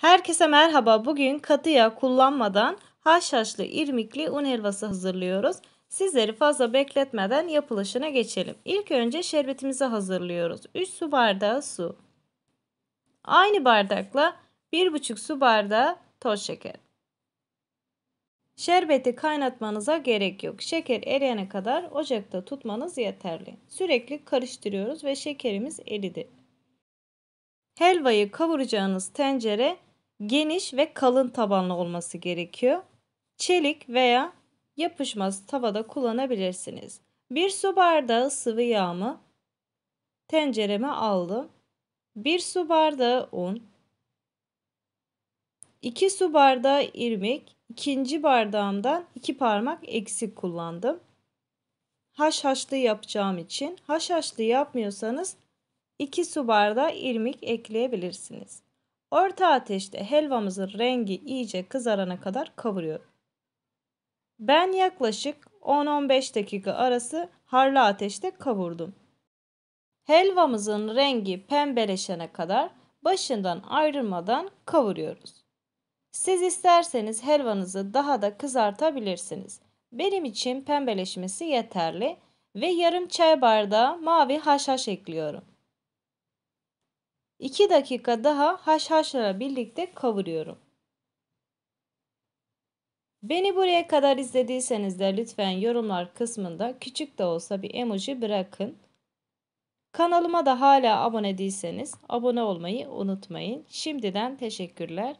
Herkese merhaba. Bugün katı yağ kullanmadan haşhaşlı irmikli un helvası hazırlıyoruz. Sizleri fazla bekletmeden yapılışına geçelim. İlk önce şerbetimizi hazırlıyoruz. 3 su bardağı su. Aynı bardakla 1,5 su bardağı toz şeker. Şerbeti kaynatmanıza gerek yok. Şeker eriyene kadar ocakta tutmanız yeterli. Sürekli karıştırıyoruz ve şekerimiz eridi. Helvayı kavuracağınız tencere geniş ve kalın tabanlı olması gerekiyor. Çelik veya yapışmaz tavada kullanabilirsiniz. Bir su bardağı sıvı yağımı tencereme aldım. Bir su bardağı un, 2 su bardağı irmik, ikinci bardağımdan 2 parmak eksik kullandım. Haş haşlı yapacağım için Haş haşlı yapmıyorsanız 2 su bardağı irmik ekleyebilirsiniz. Orta ateşte helvamızın rengi iyice kızarana kadar kavuruyorum. Ben yaklaşık 10-15 dakika arası harlı ateşte kavurdum. Helvamızın rengi pembeleşene kadar başından ayrılmadan kavuruyoruz. Siz isterseniz helvanızı daha da kızartabilirsiniz. Benim için pembeleşmesi yeterli ve yarım çay bardağı mavi haşhaş ekliyorum. 2 dakika daha haşhaşla birlikte kavuruyorum. Beni buraya kadar izlediyseniz de lütfen yorumlar kısmında küçük de olsa bir emoji bırakın. Kanalıma da hala abone değilseniz abone olmayı unutmayın. Şimdiden teşekkürler.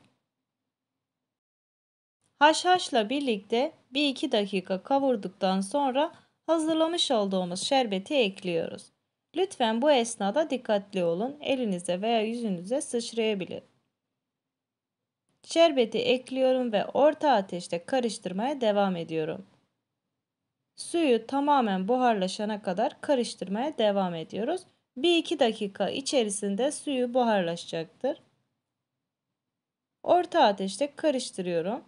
Haşhaşla birlikte 1-2 dakika kavurduktan sonra hazırlamış olduğumuz şerbeti ekliyoruz. Lütfen bu esnada dikkatli olun. Elinize veya yüzünüze sıçrayabilir. Şerbeti ekliyorum ve orta ateşte karıştırmaya devam ediyorum. Suyu tamamen buharlaşana kadar karıştırmaya devam ediyoruz. 1-2 dakika içerisinde suyu buharlaşacaktır. Orta ateşte karıştırıyorum.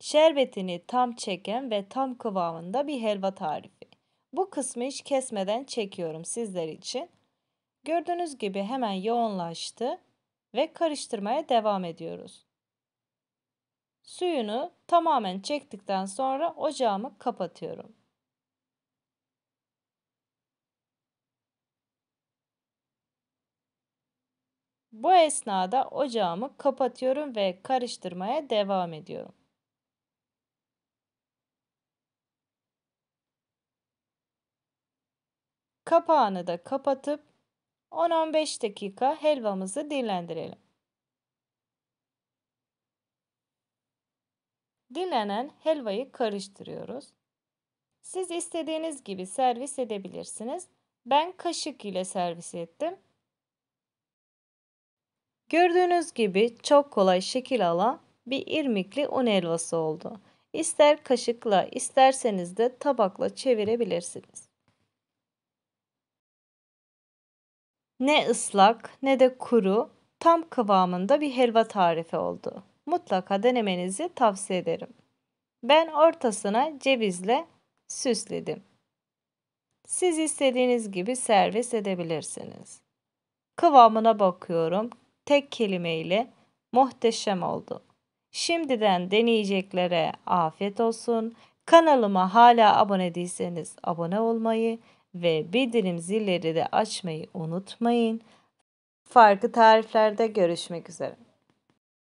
Şerbetini tam çeken ve tam kıvamında bir helva tarifi. Bu kısmı hiç kesmeden çekiyorum sizler için. Gördüğünüz gibi hemen yoğunlaştı ve karıştırmaya devam ediyoruz. Suyunu tamamen çektikten sonra ocağımı kapatıyorum. Bu esnada ocağımı kapatıyorum ve karıştırmaya devam ediyorum. Kapağını da kapatıp 10-15 dakika helvamızı dinlendirelim. Dinlenen helvayı karıştırıyoruz. Siz istediğiniz gibi servis edebilirsiniz. Ben kaşık ile servis ettim. Gördüğünüz gibi çok kolay şekil alan bir irmikli un helvası oldu. İster kaşıkla isterseniz de tabakla çevirebilirsiniz. ne ıslak ne de kuru tam kıvamında bir helva tarifi oldu. Mutlaka denemenizi tavsiye ederim. Ben ortasına cevizle süsledim. Siz istediğiniz gibi servis edebilirsiniz. Kıvamına bakıyorum. Tek kelimeyle muhteşem oldu. Şimdiden deneyeceklere afiyet olsun. Kanalıma hala abone değilseniz abone olmayı ve bildirim zilleri de açmayı unutmayın. Farklı tariflerde görüşmek üzere.